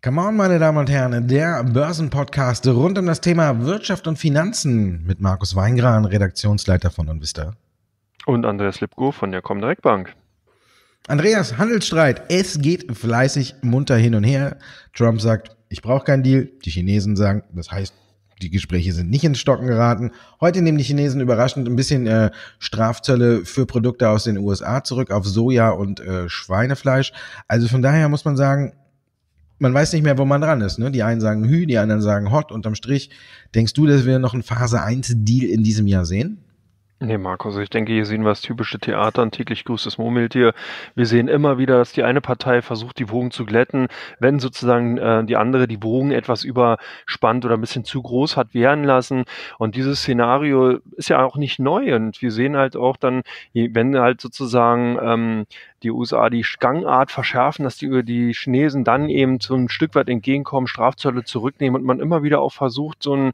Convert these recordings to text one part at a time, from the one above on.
Come on, meine Damen und Herren, der Börsenpodcast rund um das Thema Wirtschaft und Finanzen mit Markus Weingran, Redaktionsleiter von Onvista. Und Andreas Lipko von der Comdirect Bank. Andreas, Handelsstreit. Es geht fleißig munter hin und her. Trump sagt, ich brauche keinen Deal. Die Chinesen sagen, das heißt, die Gespräche sind nicht ins Stocken geraten. Heute nehmen die Chinesen überraschend ein bisschen äh, Strafzölle für Produkte aus den USA zurück auf Soja und äh, Schweinefleisch. Also von daher muss man sagen, man weiß nicht mehr, wo man dran ist. Ne? Die einen sagen Hü, die anderen sagen Hot. Unterm Strich, denkst du, dass wir noch einen Phase 1 Deal in diesem Jahr sehen? Nee, Markus, ich denke, hier sehen wir das typische Theater, ein täglich grüßt das Murmeltier. Wir sehen immer wieder, dass die eine Partei versucht, die Wogen zu glätten. Wenn sozusagen äh, die andere die Wogen etwas überspannt oder ein bisschen zu groß hat werden lassen. Und dieses Szenario ist ja auch nicht neu. Und wir sehen halt auch dann, wenn halt sozusagen ähm, die USA die Gangart verschärfen, dass die, die Chinesen dann eben so ein Stück weit entgegenkommen, Strafzölle zurücknehmen und man immer wieder auch versucht, so ein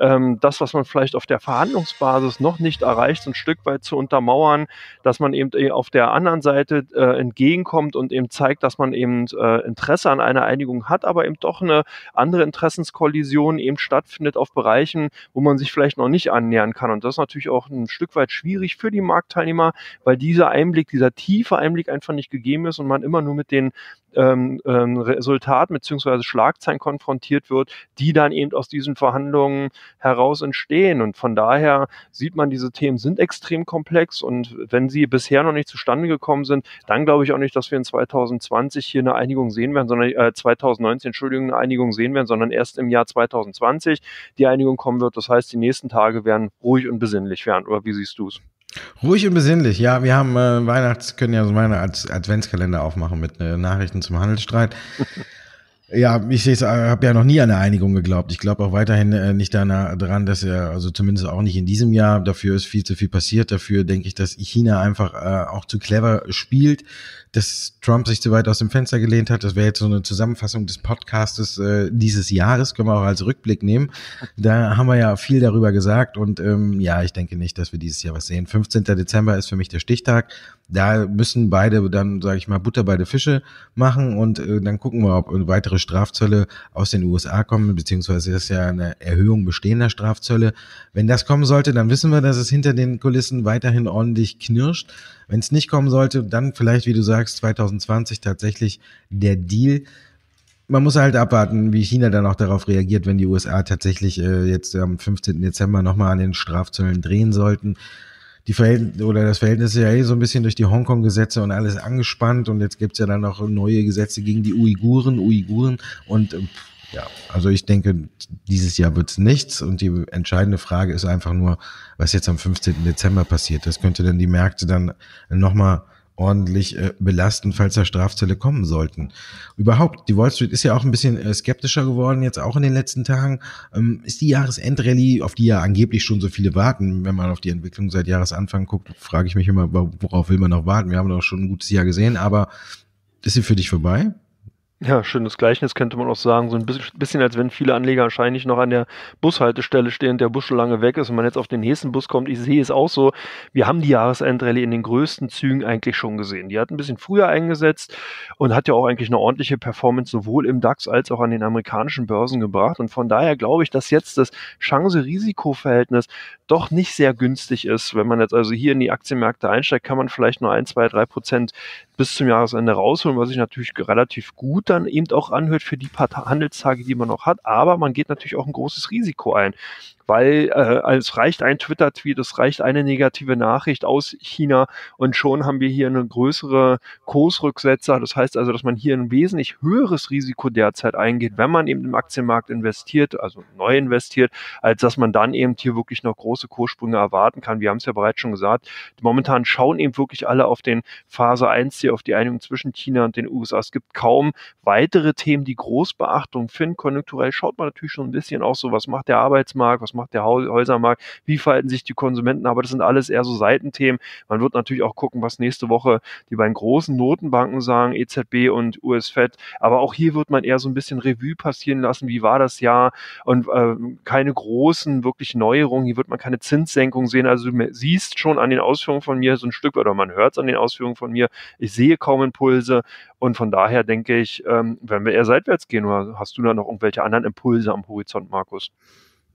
ähm, das, was man vielleicht auf der Verhandlungsbasis noch nicht erreicht, so ein Stück weit zu untermauern, dass man eben äh, auf der anderen Seite äh, entgegenkommt und eben zeigt, dass man eben äh, Interesse an einer Einigung hat, aber eben doch eine andere Interessenskollision eben stattfindet auf Bereichen, wo man sich vielleicht noch nicht annähern kann. Und das ist natürlich auch ein Stück weit schwierig für die Marktteilnehmer, weil dieser Einblick, dieser tiefe Einblick Überblick einfach nicht gegeben ist und man immer nur mit den ähm, ähm, Resultaten bzw. Schlagzeilen konfrontiert wird, die dann eben aus diesen Verhandlungen heraus entstehen. Und von daher sieht man, diese Themen sind extrem komplex und wenn sie bisher noch nicht zustande gekommen sind, dann glaube ich auch nicht, dass wir in 2020 hier eine Einigung sehen werden, sondern äh, 2019, Entschuldigung, eine Einigung sehen werden, sondern erst im Jahr 2020 die Einigung kommen wird. Das heißt, die nächsten Tage werden ruhig und besinnlich werden. Oder wie siehst du es? Ruhig und besinnlich, ja. Wir haben äh, Weihnachts, können ja so meine einen Adventskalender aufmachen mit äh, Nachrichten zum Handelsstreit. Ja, ich sehe es, äh, habe ja noch nie an eine Einigung geglaubt. Ich glaube auch weiterhin äh, nicht daran, dass er, also zumindest auch nicht in diesem Jahr, dafür ist viel zu viel passiert. Dafür denke ich, dass China einfach äh, auch zu clever spielt, dass Trump sich zu weit aus dem Fenster gelehnt hat. Das wäre jetzt so eine Zusammenfassung des Podcastes äh, dieses Jahres, können wir auch als Rückblick nehmen. Da haben wir ja viel darüber gesagt und ähm, ja, ich denke nicht, dass wir dieses Jahr was sehen. 15. Dezember ist für mich der Stichtag. Da müssen beide dann, sage ich mal, Butter bei der Fische machen und äh, dann gucken wir, ob weitere Strafzölle aus den USA kommen, beziehungsweise ist ja eine Erhöhung bestehender Strafzölle. Wenn das kommen sollte, dann wissen wir, dass es hinter den Kulissen weiterhin ordentlich knirscht. Wenn es nicht kommen sollte, dann vielleicht, wie du sagst, 2020 tatsächlich der Deal man muss halt abwarten, wie China dann auch darauf reagiert, wenn die USA tatsächlich äh, jetzt am 15. Dezember nochmal an den Strafzöllen drehen sollten die Verhältnisse oder das Verhältnis ist ja eh so ein bisschen durch die Hongkong-Gesetze und alles angespannt und jetzt gibt's ja dann auch neue Gesetze gegen die Uiguren, Uiguren und ähm, ja, also ich denke, dieses Jahr wird's nichts und die entscheidende Frage ist einfach nur, was jetzt am 15. Dezember passiert. Das könnte dann die Märkte dann nochmal ordentlich äh, belasten, falls da Strafzelle kommen sollten. Überhaupt, die Wall Street ist ja auch ein bisschen äh, skeptischer geworden, jetzt auch in den letzten Tagen. Ähm, ist die Jahresendrallye, auf die ja angeblich schon so viele warten, wenn man auf die Entwicklung seit Jahresanfang guckt, frage ich mich immer, worauf will man noch warten? Wir haben doch schon ein gutes Jahr gesehen, aber ist sie für dich vorbei? Ja, schönes Gleichnis könnte man auch sagen. So ein bisschen, als wenn viele Anleger wahrscheinlich noch an der Bushaltestelle stehen, der Bus schon lange weg ist und man jetzt auf den nächsten Bus kommt. Ich sehe es auch so. Wir haben die Jahresendrallye in den größten Zügen eigentlich schon gesehen. Die hat ein bisschen früher eingesetzt und hat ja auch eigentlich eine ordentliche Performance sowohl im DAX als auch an den amerikanischen Börsen gebracht. Und von daher glaube ich, dass jetzt das Chance-Risiko-Verhältnis doch nicht sehr günstig ist. Wenn man jetzt also hier in die Aktienmärkte einsteigt, kann man vielleicht nur ein, zwei, drei Prozent bis zum Jahresende rausholen, was ich natürlich relativ gut dann eben auch anhört für die paar Handelstage, die man noch hat. Aber man geht natürlich auch ein großes Risiko ein weil äh, es reicht ein Twitter-Tweet, es reicht eine negative Nachricht aus China und schon haben wir hier eine größere Kursrücksetzer. Das heißt also, dass man hier ein wesentlich höheres Risiko derzeit eingeht, wenn man eben im Aktienmarkt investiert, also neu investiert, als dass man dann eben hier wirklich noch große Kurssprünge erwarten kann. Wir haben es ja bereits schon gesagt, momentan schauen eben wirklich alle auf den Phase 1 hier, auf die Einigung zwischen China und den USA. Es gibt kaum weitere Themen, die Großbeachtung finden. Konjunkturell schaut man natürlich schon ein bisschen auch so, was macht der Arbeitsmarkt, was macht macht der Häusermarkt, wie verhalten sich die Konsumenten, aber das sind alles eher so Seitenthemen. Man wird natürlich auch gucken, was nächste Woche die beiden großen Notenbanken sagen, EZB und USFED, aber auch hier wird man eher so ein bisschen Revue passieren lassen, wie war das Jahr und äh, keine großen wirklich Neuerungen, hier wird man keine Zinssenkung sehen, also du siehst schon an den Ausführungen von mir so ein Stück, oder man hört es an den Ausführungen von mir, ich sehe kaum Impulse und von daher denke ich, ähm, wenn wir eher seitwärts gehen, oder hast du da noch irgendwelche anderen Impulse am Horizont, Markus?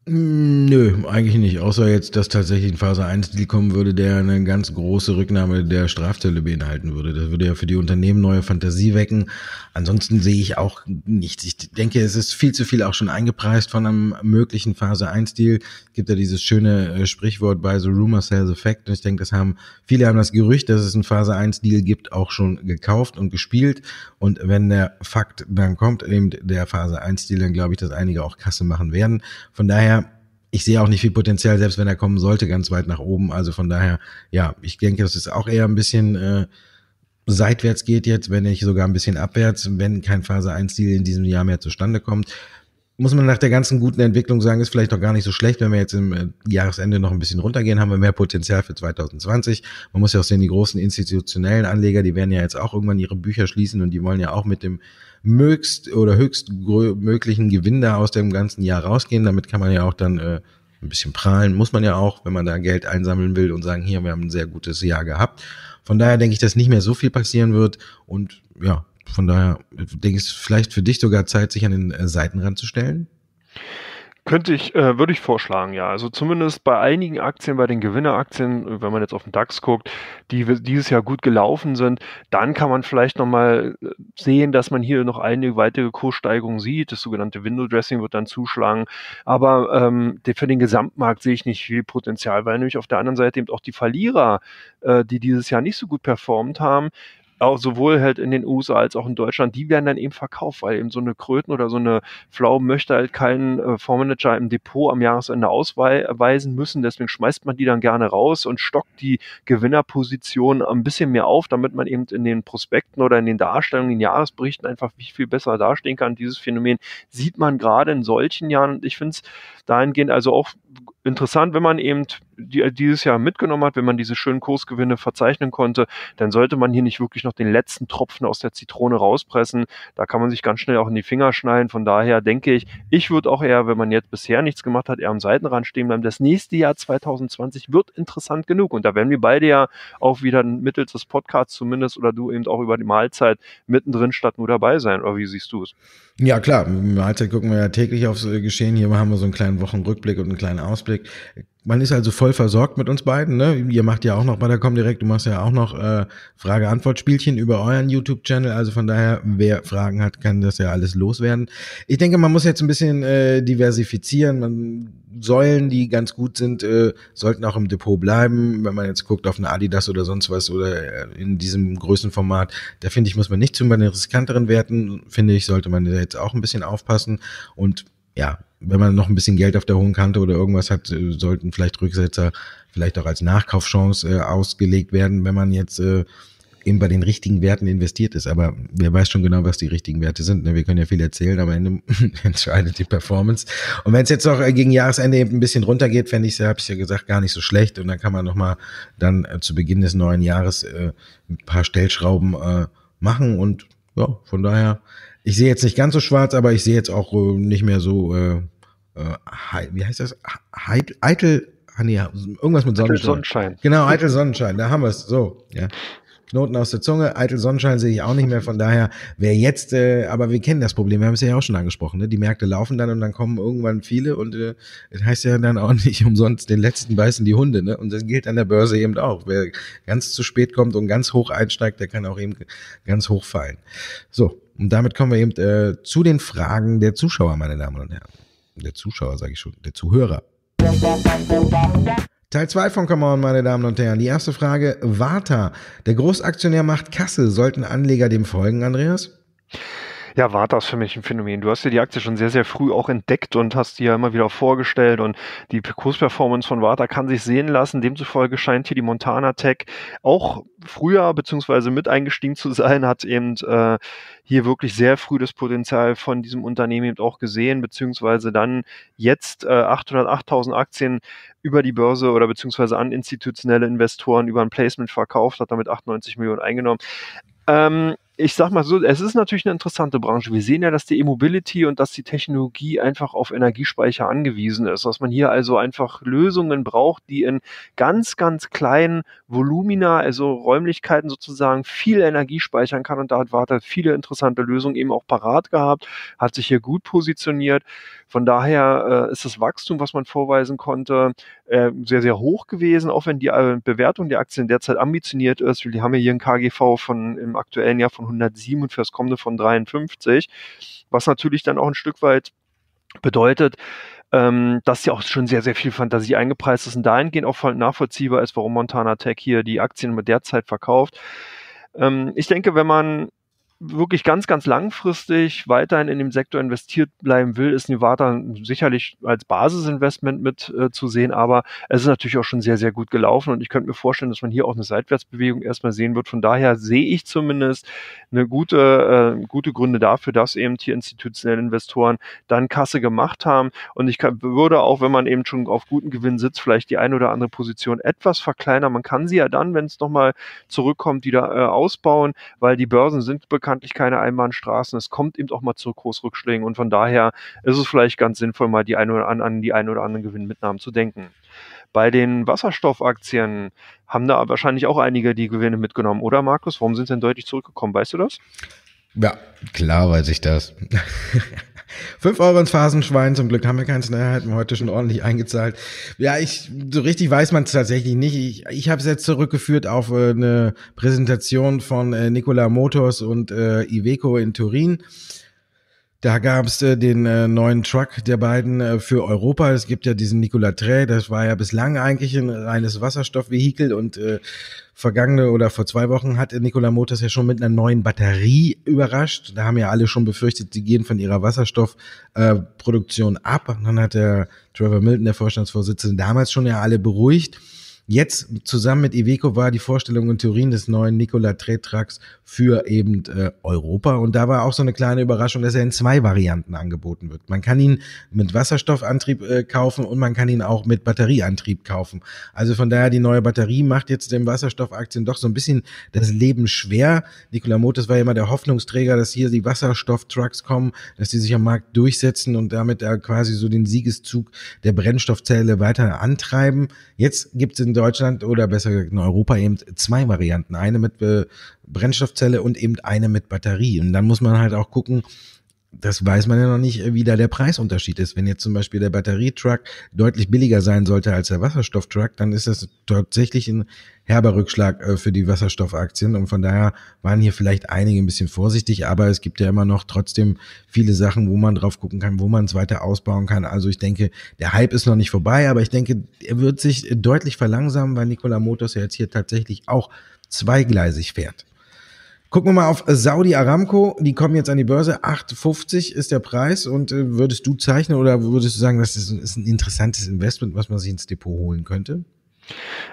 Nö, eigentlich nicht. Außer jetzt, dass tatsächlich ein Phase 1-Deal kommen würde, der eine ganz große Rücknahme der Strafzölle beinhalten würde. Das würde ja für die Unternehmen neue Fantasie wecken. Ansonsten sehe ich auch nichts. Ich denke, es ist viel zu viel auch schon eingepreist von einem möglichen Phase 1-Deal. Es gibt ja dieses schöne äh, Sprichwort bei so Rumor Sales Effect. Und ich denke, das haben, viele haben das Gerücht, dass es einen Phase 1-Deal gibt, auch schon gekauft und gespielt. Und wenn der Fakt dann kommt, eben der Phase 1-Deal, dann glaube ich, dass einige auch Kasse machen werden. Von daher ich sehe auch nicht viel Potenzial, selbst wenn er kommen sollte, ganz weit nach oben. Also von daher, ja, ich denke, dass es auch eher ein bisschen äh, seitwärts geht jetzt, wenn nicht sogar ein bisschen abwärts, wenn kein Phase 1-Deal in diesem Jahr mehr zustande kommt. Muss man nach der ganzen guten Entwicklung sagen, ist vielleicht auch gar nicht so schlecht, wenn wir jetzt im äh, Jahresende noch ein bisschen runtergehen, haben wir mehr Potenzial für 2020. Man muss ja auch sehen, die großen institutionellen Anleger, die werden ja jetzt auch irgendwann ihre Bücher schließen und die wollen ja auch mit dem möglichst oder höchst möglichen Gewinn da aus dem ganzen Jahr rausgehen. Damit kann man ja auch dann äh, ein bisschen prahlen, muss man ja auch, wenn man da Geld einsammeln will und sagen, hier, wir haben ein sehr gutes Jahr gehabt. Von daher denke ich, dass nicht mehr so viel passieren wird und ja, von daher denke ich, es vielleicht für dich sogar Zeit, sich an den äh, Seitenrand zu stellen. Könnte ich, äh, würde ich vorschlagen, ja. Also zumindest bei einigen Aktien, bei den Gewinneraktien, wenn man jetzt auf den DAX guckt, die dieses Jahr gut gelaufen sind, dann kann man vielleicht nochmal äh, sehen, dass man hier noch eine weitere Kurssteigerung sieht. Das sogenannte Window Dressing wird dann zuschlagen. Aber ähm, für den Gesamtmarkt sehe ich nicht viel Potenzial, weil nämlich auf der anderen Seite eben auch die Verlierer, äh, die dieses Jahr nicht so gut performt haben, auch sowohl halt in den USA als auch in Deutschland, die werden dann eben verkauft, weil eben so eine Kröten oder so eine Pflaume möchte halt keinen äh, Fondsmanager im Depot am Jahresende ausweisen müssen. Deswegen schmeißt man die dann gerne raus und stockt die Gewinnerposition ein bisschen mehr auf, damit man eben in den Prospekten oder in den Darstellungen, in den Jahresberichten einfach viel, viel besser dastehen kann. Dieses Phänomen sieht man gerade in solchen Jahren und ich finde es dahingehend also auch interessant, wenn man eben die, äh, dieses Jahr mitgenommen hat, wenn man diese schönen Kursgewinne verzeichnen konnte, dann sollte man hier nicht wirklich noch den letzten Tropfen aus der Zitrone rauspressen. Da kann man sich ganz schnell auch in die Finger schneiden. Von daher denke ich, ich würde auch eher, wenn man jetzt bisher nichts gemacht hat, eher am Seitenrand stehen bleiben. Das nächste Jahr 2020 wird interessant genug und da werden wir beide ja auch wieder mittels des Podcasts zumindest oder du eben auch über die Mahlzeit mittendrin statt nur dabei sein. Oder wie siehst du es? Ja, klar. Mahlzeit gucken wir ja täglich aufs Geschehen. Hier haben wir so einen kleinen Wochenrückblick und einen kleinen Ausblick man ist also voll versorgt mit uns beiden. Ne? Ihr macht ja auch noch bei der Comdirect, du machst ja auch noch äh, Frage-Antwort-Spielchen über euren YouTube-Channel. Also von daher, wer Fragen hat, kann das ja alles loswerden. Ich denke, man muss jetzt ein bisschen äh, diversifizieren. Man, Säulen, die ganz gut sind, äh, sollten auch im Depot bleiben. Wenn man jetzt guckt auf eine Adidas oder sonst was oder äh, in diesem Größenformat, da finde ich, muss man nicht zu den riskanteren Werten, finde ich, sollte man jetzt auch ein bisschen aufpassen. Und ja, wenn man noch ein bisschen Geld auf der hohen Kante oder irgendwas hat, äh, sollten vielleicht Rücksetzer vielleicht auch als Nachkaufchance äh, ausgelegt werden, wenn man jetzt äh, eben bei den richtigen Werten investiert ist. Aber wer weiß schon genau, was die richtigen Werte sind. Ne? Wir können ja viel erzählen, aber am Ende entscheidet die Performance. Und wenn es jetzt noch äh, gegen Jahresende eben ein bisschen runtergeht, fände ich, es, habe ich ja gesagt, gar nicht so schlecht. Und dann kann man nochmal dann äh, zu Beginn des neuen Jahres äh, ein paar Stellschrauben äh, machen. Und ja, von daher ich sehe jetzt nicht ganz so schwarz, aber ich sehe jetzt auch äh, nicht mehr so, äh, äh, wie heißt das? Heid, eitel, ah, nee, irgendwas mit Sonnenschein. Eitel Sonnenschein. Genau, eitel Sonnenschein, da haben wir es. So, ja. Knoten aus der Zunge, eitel Sonnenschein sehe ich auch nicht mehr. Von daher, wer jetzt, äh, aber wir kennen das Problem, wir haben es ja auch schon angesprochen, ne? die Märkte laufen dann und dann kommen irgendwann viele und äh, das heißt ja dann auch nicht umsonst, den letzten beißen die Hunde. Ne? Und das gilt an der Börse eben auch. Wer ganz zu spät kommt und ganz hoch einsteigt, der kann auch eben ganz hoch fallen. So, und damit kommen wir eben äh, zu den Fragen der Zuschauer, meine Damen und Herren. Der Zuschauer, sage ich schon, der Zuhörer. Teil 2 von Come On, meine Damen und Herren. Die erste Frage, Warta. Der Großaktionär macht Kasse. Sollten Anleger dem folgen, Andreas? ja, Warta ist für mich ein Phänomen. Du hast ja die Aktie schon sehr, sehr früh auch entdeckt und hast die ja immer wieder vorgestellt und die Kursperformance von Warta kann sich sehen lassen. Demzufolge scheint hier die Montana Tech auch früher beziehungsweise mit eingestiegen zu sein, hat eben äh, hier wirklich sehr früh das Potenzial von diesem Unternehmen eben auch gesehen, beziehungsweise dann jetzt äh, 808.000 Aktien über die Börse oder beziehungsweise an institutionelle Investoren über ein Placement verkauft, hat damit 98 Millionen eingenommen. Ähm, ich sag mal so, es ist natürlich eine interessante Branche. Wir sehen ja, dass die E-Mobility und dass die Technologie einfach auf Energiespeicher angewiesen ist, dass man hier also einfach Lösungen braucht, die in ganz, ganz kleinen Volumina, also Räumlichkeiten sozusagen, viel Energie speichern kann. Und da hat Warta viele interessante Lösungen eben auch parat gehabt, hat sich hier gut positioniert. Von daher äh, ist das Wachstum, was man vorweisen konnte, äh, sehr, sehr hoch gewesen, auch wenn die äh, Bewertung der Aktien derzeit ambitioniert ist. Wir haben ja hier einen KGV von im aktuellen Jahr von 107 fürs kommende von 53, was natürlich dann auch ein Stück weit bedeutet, ähm, dass ja auch schon sehr, sehr viel Fantasie eingepreist ist und dahingehend auch nachvollziehbar ist, warum Montana Tech hier die Aktien mit der Zeit verkauft. Ähm, ich denke, wenn man wirklich ganz, ganz langfristig weiterhin in dem Sektor investiert bleiben will, ist Nevada sicherlich als Basisinvestment mit äh, zu sehen, aber es ist natürlich auch schon sehr, sehr gut gelaufen und ich könnte mir vorstellen, dass man hier auch eine Seitwärtsbewegung erstmal sehen wird. Von daher sehe ich zumindest eine gute, äh, gute Gründe dafür, dass eben hier institutionelle Investoren dann Kasse gemacht haben und ich kann, würde auch, wenn man eben schon auf guten Gewinn sitzt, vielleicht die eine oder andere Position etwas verkleinern. Man kann sie ja dann, wenn es nochmal zurückkommt, wieder äh, ausbauen, weil die Börsen sind bekannt bekanntlich keine Einbahnstraßen. Es kommt eben auch mal zu Großrückschlägen und von daher ist es vielleicht ganz sinnvoll, mal die ein oder an, an die ein oder anderen Gewinnmitnahmen zu denken. Bei den Wasserstoffaktien haben da wahrscheinlich auch einige die Gewinne mitgenommen, oder Markus? Warum sind sie denn deutlich zurückgekommen? Weißt du das? Ja, klar weiß ich das. 5 Euro ins Phasenschwein, zum Glück haben wir keins, ne, hatten wir heute schon ordentlich eingezahlt. Ja, ich, so richtig weiß man es tatsächlich nicht. Ich, ich habe es jetzt zurückgeführt auf äh, eine Präsentation von äh, Nikola Motors und äh, Iveco in Turin. Da gab es äh, den äh, neuen Truck der beiden äh, für Europa. Es gibt ja diesen Nicolas Trey, das war ja bislang eigentlich ein reines Wasserstoffvehikel und äh, vergangene oder vor zwei Wochen hat Nikola Motors ja schon mit einer neuen Batterie überrascht. Da haben ja alle schon befürchtet, die gehen von ihrer Wasserstoffproduktion äh, ab. Und dann hat der Trevor Milton, der Vorstandsvorsitzende, damals schon ja alle beruhigt. Jetzt zusammen mit Iveco war die Vorstellung in Turin des neuen Nikola Tretracks für eben äh, Europa. Und da war auch so eine kleine Überraschung, dass er in zwei Varianten angeboten wird. Man kann ihn mit Wasserstoffantrieb äh, kaufen und man kann ihn auch mit Batterieantrieb kaufen. Also von daher, die neue Batterie macht jetzt dem Wasserstoffaktien doch so ein bisschen das Leben schwer. Nikola Motors war ja immer der Hoffnungsträger, dass hier die Wasserstofftrucks kommen, dass die sich am Markt durchsetzen und damit da quasi so den Siegeszug der Brennstoffzelle weiter antreiben. Jetzt gibt es in Deutschland oder besser gesagt in Europa eben zwei Varianten. Eine mit äh, Brennstoffzelle und eben eine mit Batterie. Und dann muss man halt auch gucken, das weiß man ja noch nicht, äh, wie da der Preisunterschied ist. Wenn jetzt zum Beispiel der Batterietruck deutlich billiger sein sollte als der Wasserstofftruck, dann ist das tatsächlich ein herber Rückschlag äh, für die Wasserstoffaktien. Und von daher waren hier vielleicht einige ein bisschen vorsichtig, aber es gibt ja immer noch trotzdem viele Sachen, wo man drauf gucken kann, wo man es weiter ausbauen kann. Also ich denke, der Hype ist noch nicht vorbei, aber ich denke, er wird sich deutlich verlangsamen, weil Nikola Motors ja jetzt hier tatsächlich auch zweigleisig fährt. Gucken wir mal auf Saudi Aramco. Die kommen jetzt an die Börse. 8,50 ist der Preis. Und äh, würdest du zeichnen oder würdest du sagen, das ist ein interessantes Investment, was man sich ins Depot holen könnte?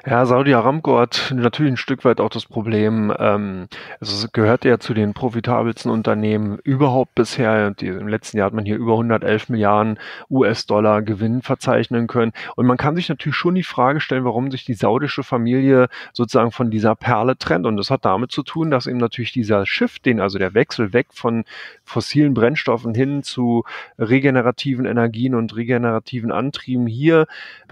Ja, Saudi Aramco hat natürlich ein Stück weit auch das Problem, ähm, es gehört ja zu den profitabelsten Unternehmen überhaupt bisher. Die, Im letzten Jahr hat man hier über 111 Milliarden US-Dollar Gewinn verzeichnen können. Und man kann sich natürlich schon die Frage stellen, warum sich die saudische Familie sozusagen von dieser Perle trennt. Und das hat damit zu tun, dass eben natürlich dieser Shift, den also der Wechsel weg von fossilen Brennstoffen hin zu regenerativen Energien und regenerativen Antrieben hier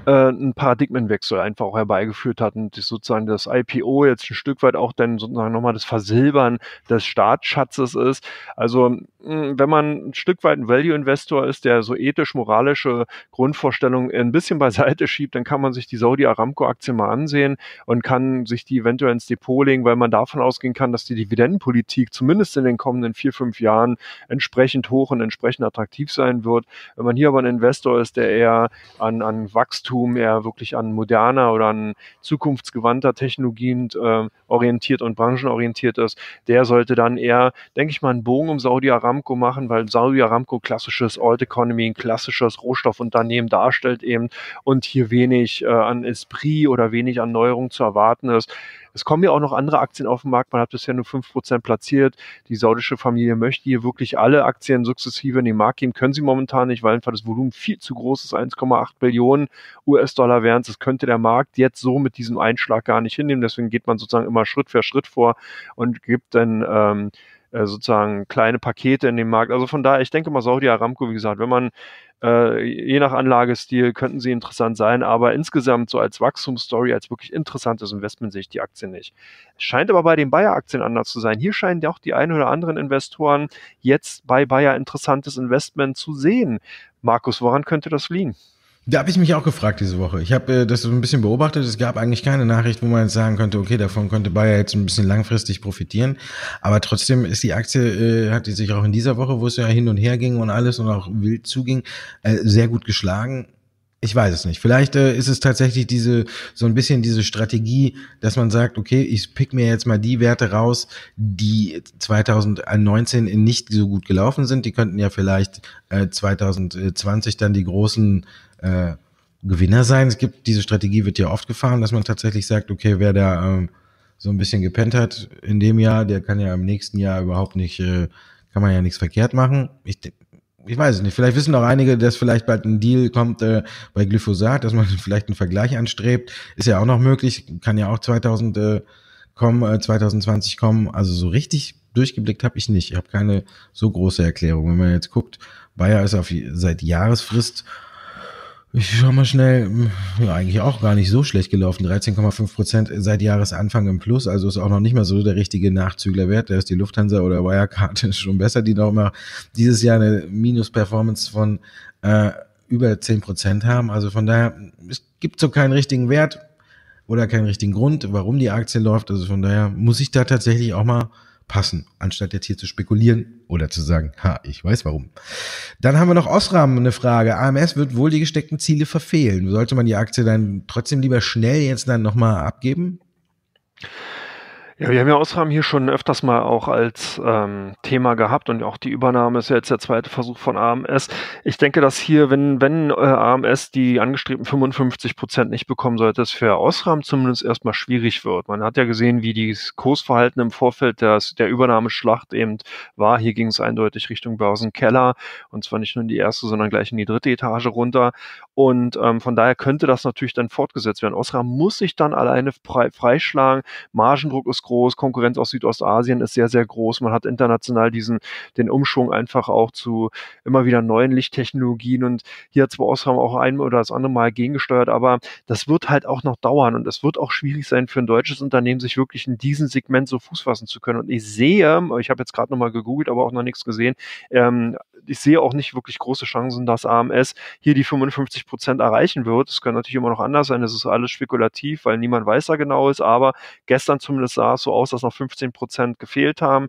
äh, ein Paradigmenwechsel einfach auch herbeigeführt hat und sich sozusagen das IPO jetzt ein Stück weit auch dann sozusagen nochmal das Versilbern des Staatsschatzes ist. Also hm, wenn man ein Stück weit ein Value-Investor ist, der so ethisch-moralische Grundvorstellungen ein bisschen beiseite schiebt, dann kann man sich die Saudi Aramco-Aktie mal ansehen und kann sich die eventuell ins Depot legen, weil man davon ausgehen kann, dass die Dividendenpolitik zumindest in den kommenden vier, fünf Jahren entsprechend hoch und entsprechend attraktiv sein wird. Wenn man hier aber ein Investor ist, der eher an, an Wachstum, eher wirklich an moderner oder oder an zukunftsgewandter Technologien äh, orientiert und branchenorientiert ist, der sollte dann eher, denke ich mal, einen Bogen um Saudi Aramco machen, weil Saudi Aramco klassisches Old Economy, ein klassisches Rohstoffunternehmen darstellt eben und hier wenig äh, an Esprit oder wenig an Neuerung zu erwarten ist. Es kommen ja auch noch andere Aktien auf den Markt. Man hat bisher nur 5% platziert. Die saudische Familie möchte hier wirklich alle Aktien sukzessive in den Markt geben. Können sie momentan nicht, weil einfach das Volumen viel zu groß ist. 1,8 Billionen US-Dollar wären es. Das könnte der Markt jetzt so mit diesem Einschlag gar nicht hinnehmen. Deswegen geht man sozusagen immer Schritt für Schritt vor und gibt dann ähm, äh, sozusagen kleine Pakete in dem Markt. Also von daher, ich denke mal, Saudi Aramco, wie gesagt, wenn man äh, je nach Anlagestil könnten sie interessant sein, aber insgesamt so als Wachstumsstory, als wirklich interessantes Investment sehe ich die Aktien nicht. Scheint aber bei den Bayer-Aktien anders zu sein. Hier scheinen ja auch die ein oder anderen Investoren jetzt bei Bayer interessantes Investment zu sehen. Markus, woran könnte das liegen? Da habe ich mich auch gefragt diese Woche. Ich habe äh, das so ein bisschen beobachtet. Es gab eigentlich keine Nachricht, wo man jetzt sagen könnte, okay, davon könnte Bayer jetzt ein bisschen langfristig profitieren. Aber trotzdem ist die Aktie, äh, hat die sich auch in dieser Woche, wo es ja hin und her ging und alles und auch wild zuging, äh, sehr gut geschlagen. Ich weiß es nicht. Vielleicht äh, ist es tatsächlich diese so ein bisschen diese Strategie, dass man sagt, okay, ich pick mir jetzt mal die Werte raus, die 2019 nicht so gut gelaufen sind. Die könnten ja vielleicht äh, 2020 dann die großen äh, Gewinner sein. Es gibt diese Strategie wird ja oft gefahren, dass man tatsächlich sagt, okay, wer da äh, so ein bisschen gepennt hat in dem Jahr, der kann ja im nächsten Jahr überhaupt nicht, äh, kann man ja nichts verkehrt machen. Ich ich weiß es nicht, vielleicht wissen auch einige, dass vielleicht bald ein Deal kommt äh, bei Glyphosat, dass man vielleicht einen Vergleich anstrebt. Ist ja auch noch möglich, kann ja auch 2000 äh, kommen, äh, 2020 kommen. Also so richtig durchgeblickt habe ich nicht. Ich habe keine so große Erklärung. Wenn man jetzt guckt, Bayer ist auf, seit Jahresfrist ich schau mal schnell, ja, eigentlich auch gar nicht so schlecht gelaufen. 13,5 Prozent seit Jahresanfang im Plus, also ist auch noch nicht mal so der richtige Nachzüglerwert. Da ist die Lufthansa oder Wirecard schon besser, die noch mal dieses Jahr eine Minus-Performance von äh, über 10 Prozent haben. Also von daher, es gibt so keinen richtigen Wert oder keinen richtigen Grund, warum die Aktie läuft. Also von daher muss ich da tatsächlich auch mal passen, anstatt jetzt hier zu spekulieren oder zu sagen, ha, ich weiß warum. Dann haben wir noch Osram eine Frage. AMS wird wohl die gesteckten Ziele verfehlen. Sollte man die Aktie dann trotzdem lieber schnell jetzt dann nochmal abgeben? Ja, wir haben ja Osram hier schon öfters mal auch als ähm, Thema gehabt und auch die Übernahme ist ja jetzt der zweite Versuch von AMS. Ich denke, dass hier, wenn, wenn äh, AMS die angestrebten 55 Prozent nicht bekommen sollte, es für Osram zumindest erstmal schwierig wird. Man hat ja gesehen, wie das Kursverhalten im Vorfeld des, der Übernahmeschlacht eben war. Hier ging es eindeutig Richtung Börsenkeller und zwar nicht nur in die erste, sondern gleich in die dritte Etage runter. Und ähm, von daher könnte das natürlich dann fortgesetzt werden. Osram muss sich dann alleine freischlagen. Margendruck ist ist groß, Konkurrenz aus Südostasien ist sehr, sehr groß. Man hat international diesen, den Umschwung einfach auch zu immer wieder neuen Lichttechnologien und hier hat zwar Osram auch ein oder das andere Mal gegengesteuert, aber das wird halt auch noch dauern und es wird auch schwierig sein für ein deutsches Unternehmen, sich wirklich in diesem Segment so Fuß fassen zu können. Und ich sehe, ich habe jetzt gerade nochmal gegoogelt, aber auch noch nichts gesehen, ähm, ich sehe auch nicht wirklich große Chancen, dass AMS hier die 55 Prozent erreichen wird. Es kann natürlich immer noch anders sein. Das ist alles spekulativ, weil niemand weiß da genau ist. Aber gestern zumindest sah es so aus, dass noch 15 Prozent gefehlt haben.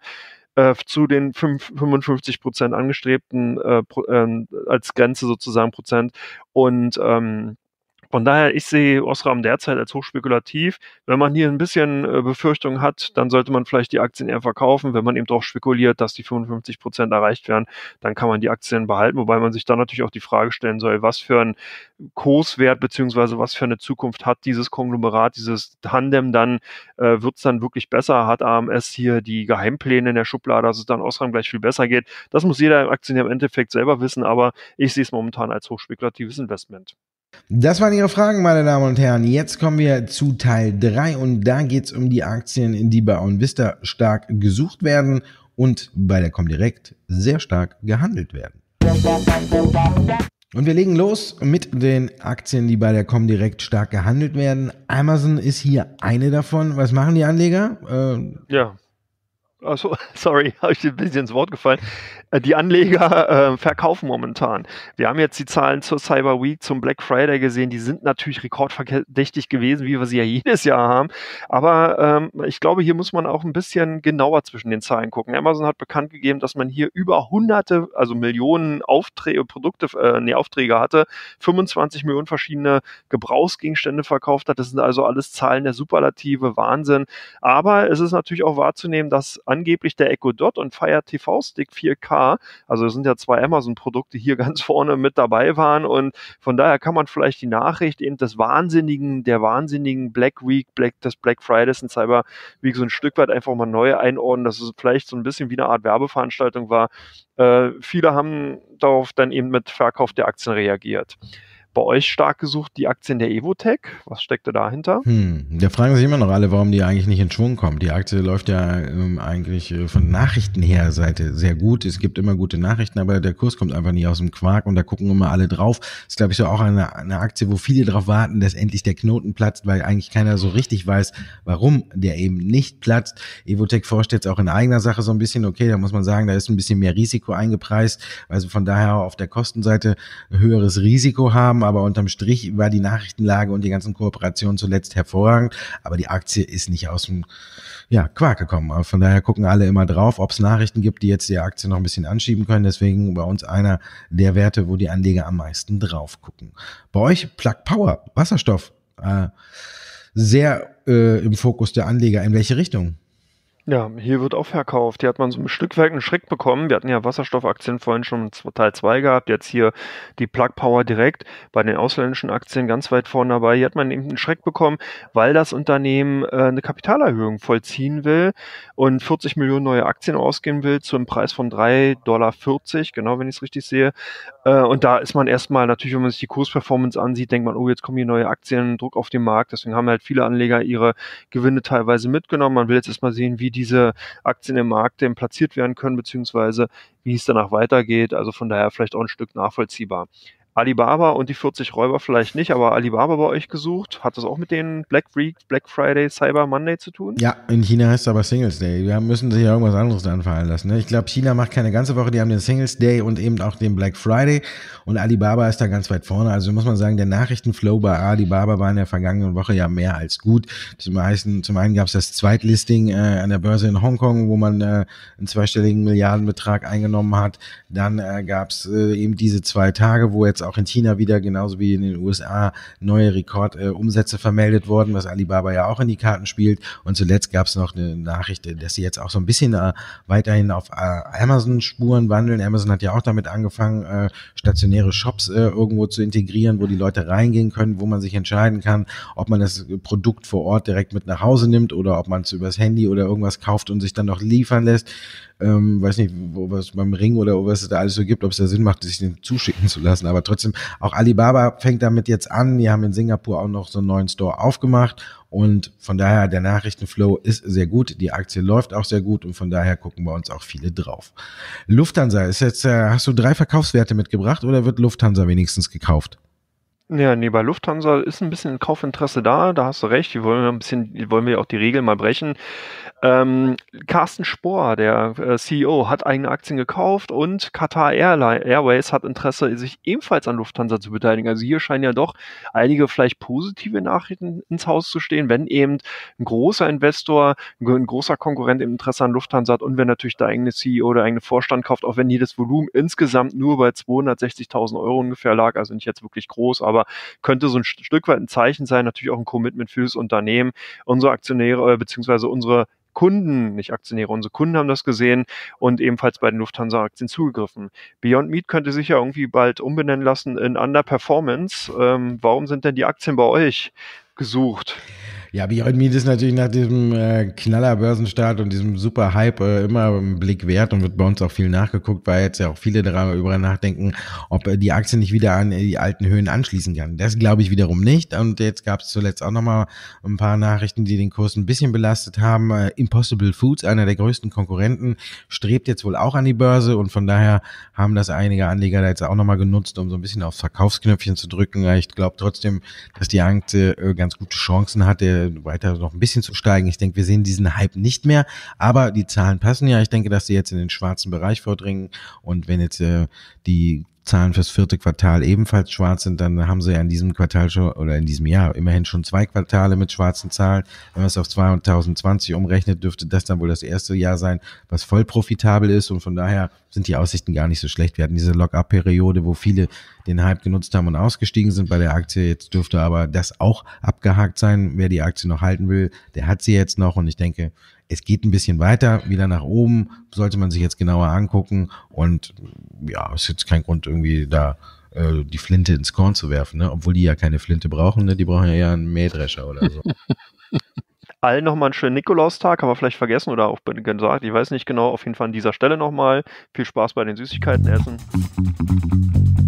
Äh, zu den 55 Prozent angestrebten äh, ähm, als Grenze sozusagen Prozent. Und ähm, von daher, ich sehe Osram derzeit als hochspekulativ. Wenn man hier ein bisschen äh, Befürchtung hat, dann sollte man vielleicht die Aktien eher verkaufen. Wenn man eben doch spekuliert, dass die 55 Prozent erreicht werden, dann kann man die Aktien behalten, wobei man sich dann natürlich auch die Frage stellen soll, was für ein Kurswert beziehungsweise was für eine Zukunft hat dieses Konglomerat, dieses Tandem dann, äh, wird es dann wirklich besser? Hat AMS hier die Geheimpläne in der Schublade, dass es dann Osram gleich viel besser geht? Das muss jeder Aktionär im Endeffekt selber wissen, aber ich sehe es momentan als hochspekulatives Investment. Das waren Ihre Fragen, meine Damen und Herren. Jetzt kommen wir zu Teil 3 und da geht es um die Aktien, die bei OnVista stark gesucht werden und bei der Comdirect sehr stark gehandelt werden. Und wir legen los mit den Aktien, die bei der Comdirect stark gehandelt werden. Amazon ist hier eine davon. Was machen die Anleger? Ähm, ja, Achso, sorry, habe ich dir ein bisschen ins Wort gefallen. Äh, die Anleger äh, verkaufen momentan. Wir haben jetzt die Zahlen zur Cyber Week, zum Black Friday gesehen. Die sind natürlich rekordverdächtig gewesen, wie wir sie ja jedes Jahr haben. Aber ähm, ich glaube, hier muss man auch ein bisschen genauer zwischen den Zahlen gucken. Amazon hat bekannt gegeben, dass man hier über hunderte, also Millionen Aufträge, Produkte, äh, nee, Aufträge hatte, 25 Millionen verschiedene Gebrauchsgegenstände verkauft hat. Das sind also alles Zahlen der Superlative, Wahnsinn. Aber es ist natürlich auch wahrzunehmen, dass angeblich der Echo Dot und Fire TV Stick 4K, also sind ja zwei Amazon-Produkte hier ganz vorne mit dabei waren und von daher kann man vielleicht die Nachricht eben des wahnsinnigen, der wahnsinnigen Black Week, Black, des Black Fridays und Cyber Week so ein Stück weit einfach mal neu einordnen, dass es vielleicht so ein bisschen wie eine Art Werbeveranstaltung war. Äh, viele haben darauf dann eben mit Verkauf der Aktien reagiert bei euch stark gesucht die Aktien der Evotech. Was steckte dahinter? Hm, da fragen sich immer noch alle, warum die eigentlich nicht in Schwung kommt. Die Aktie läuft ja ähm, eigentlich äh, von Nachrichten her Seite äh, sehr gut. Es gibt immer gute Nachrichten, aber der Kurs kommt einfach nicht aus dem Quark und da gucken immer alle drauf. Das ist, glaube ich, so auch eine, eine Aktie, wo viele darauf warten, dass endlich der Knoten platzt, weil eigentlich keiner so richtig weiß, warum der eben nicht platzt. Evotech forscht jetzt auch in eigener Sache so ein bisschen, okay, da muss man sagen, da ist ein bisschen mehr Risiko eingepreist, weil sie von daher auch auf der Kostenseite höheres Risiko haben haben, aber unterm Strich war die Nachrichtenlage und die ganzen Kooperationen zuletzt hervorragend. Aber die Aktie ist nicht aus dem ja, Quark gekommen. von daher gucken alle immer drauf, ob es Nachrichten gibt, die jetzt die Aktie noch ein bisschen anschieben können. Deswegen bei uns einer der Werte, wo die Anleger am meisten drauf gucken. Bei euch Plug Power, Wasserstoff, äh, sehr äh, im Fokus der Anleger. In welche Richtung? Ja, hier wird auch verkauft. Hier hat man so ein Stückwerk einen Schreck bekommen. Wir hatten ja Wasserstoffaktien vorhin schon in Teil 2 gehabt. Jetzt hier die Plug Power direkt bei den ausländischen Aktien ganz weit vorne dabei. Hier hat man eben einen Schreck bekommen, weil das Unternehmen äh, eine Kapitalerhöhung vollziehen will und 40 Millionen neue Aktien ausgeben will zum Preis von 3,40 Dollar, genau wenn ich es richtig sehe. Äh, und da ist man erstmal natürlich, wenn man sich die Kursperformance ansieht, denkt man, oh, jetzt kommen hier neue Aktien, Druck auf den Markt. Deswegen haben halt viele Anleger ihre Gewinne teilweise mitgenommen. Man will jetzt erstmal sehen, wie diese Aktien im Markt denn platziert werden können, beziehungsweise wie es danach weitergeht. Also von daher vielleicht auch ein Stück nachvollziehbar. Alibaba und die 40 Räuber vielleicht nicht, aber Alibaba bei euch gesucht. Hat das auch mit den Black Week, Black Friday, Cyber Monday zu tun? Ja, in China heißt es aber Singles Day. Wir müssen sich ja irgendwas anderes anfallen lassen. Ne? Ich glaube, China macht keine ganze Woche. Die haben den Singles Day und eben auch den Black Friday. Und Alibaba ist da ganz weit vorne. Also muss man sagen, der Nachrichtenflow bei Alibaba war in der vergangenen Woche ja mehr als gut. Zum, heißen, zum einen gab es das Zweitlisting äh, an der Börse in Hongkong, wo man äh, einen zweistelligen Milliardenbetrag eingenommen hat. Dann äh, gab es äh, eben diese zwei Tage, wo jetzt jetzt auch in China wieder, genauso wie in den USA, neue Rekordumsätze vermeldet worden, was Alibaba ja auch in die Karten spielt. Und zuletzt gab es noch eine Nachricht, dass sie jetzt auch so ein bisschen äh, weiterhin auf äh, Amazon-Spuren wandeln. Amazon hat ja auch damit angefangen, äh, stationäre Shops irgendwo zu integrieren, wo die Leute reingehen können, wo man sich entscheiden kann, ob man das Produkt vor Ort direkt mit nach Hause nimmt oder ob man es übers Handy oder irgendwas kauft und sich dann noch liefern lässt ähm, weiß nicht, wo was beim Ring oder was es da alles so gibt, ob es da Sinn macht, sich den zuschicken zu lassen. Aber trotzdem, auch Alibaba fängt damit jetzt an. Die haben in Singapur auch noch so einen neuen Store aufgemacht. Und von daher, der Nachrichtenflow ist sehr gut. Die Aktie läuft auch sehr gut. Und von daher gucken bei uns auch viele drauf. Lufthansa ist jetzt, äh, hast du drei Verkaufswerte mitgebracht oder wird Lufthansa wenigstens gekauft? Ja, nee, bei Lufthansa ist ein bisschen Kaufinteresse da, da hast du recht, die wollen ein bisschen, die wollen wir auch die Regeln mal brechen. Ähm, Carsten Spohr, der äh, CEO, hat eigene Aktien gekauft und Qatar Airline, Airways hat Interesse, sich ebenfalls an Lufthansa zu beteiligen. Also hier scheinen ja doch einige vielleicht positive Nachrichten ins Haus zu stehen, wenn eben ein großer Investor, ein großer Konkurrent im Interesse an Lufthansa hat und wenn natürlich der eigene CEO oder der eigene Vorstand kauft, auch wenn hier das Volumen insgesamt nur bei 260.000 Euro ungefähr lag, also nicht jetzt wirklich groß, aber aber könnte so ein Stück weit ein Zeichen sein, natürlich auch ein Commitment fürs Unternehmen, unsere Aktionäre äh, beziehungsweise unsere Kunden, nicht Aktionäre, unsere Kunden haben das gesehen und ebenfalls bei den Lufthansa-Aktien zugegriffen. Beyond Meat könnte sich ja irgendwie bald umbenennen lassen in Underperformance. Ähm, warum sind denn die Aktien bei euch gesucht? Ja, Beyond Meat ist natürlich nach diesem äh, Knallerbörsenstart und diesem super Hype äh, immer im Blick wert und wird bei uns auch viel nachgeguckt, weil jetzt ja auch viele darüber nachdenken, ob äh, die Aktie nicht wieder an die alten Höhen anschließen kann. Das glaube ich wiederum nicht. Und jetzt gab es zuletzt auch nochmal ein paar Nachrichten, die den Kurs ein bisschen belastet haben. Äh, Impossible Foods, einer der größten Konkurrenten, strebt jetzt wohl auch an die Börse und von daher haben das einige Anleger da jetzt auch nochmal genutzt, um so ein bisschen aufs Verkaufsknöpfchen zu drücken. Äh, ich glaube trotzdem, dass die Aktie äh, ganz gute Chancen hatte äh, weiter noch ein bisschen zu steigen. Ich denke, wir sehen diesen Hype nicht mehr, aber die Zahlen passen ja. Ich denke, dass sie jetzt in den schwarzen Bereich vordringen und wenn jetzt äh, die Zahlen fürs vierte Quartal ebenfalls schwarz sind, dann haben sie ja in diesem Quartal schon oder in diesem Jahr immerhin schon zwei Quartale mit schwarzen Zahlen. Wenn man es auf 2020 umrechnet, dürfte das dann wohl das erste Jahr sein, was voll profitabel ist und von daher sind die Aussichten gar nicht so schlecht. Wir hatten diese Lock-up-Periode, wo viele den Hype genutzt haben und ausgestiegen sind bei der Aktie. Jetzt dürfte aber das auch abgehakt sein. Wer die Aktie noch halten will, der hat sie jetzt noch und ich denke, es geht ein bisschen weiter, wieder nach oben, sollte man sich jetzt genauer angucken. Und ja, ist jetzt kein Grund, irgendwie da äh, die Flinte ins Korn zu werfen, ne? obwohl die ja keine Flinte brauchen, ne? die brauchen ja eher einen Mähdrescher oder so. Allen nochmal einen schönen Nikolaustag, haben wir vielleicht vergessen oder auch gesagt, ich weiß nicht genau, auf jeden Fall an dieser Stelle nochmal. Viel Spaß bei den Süßigkeiten essen.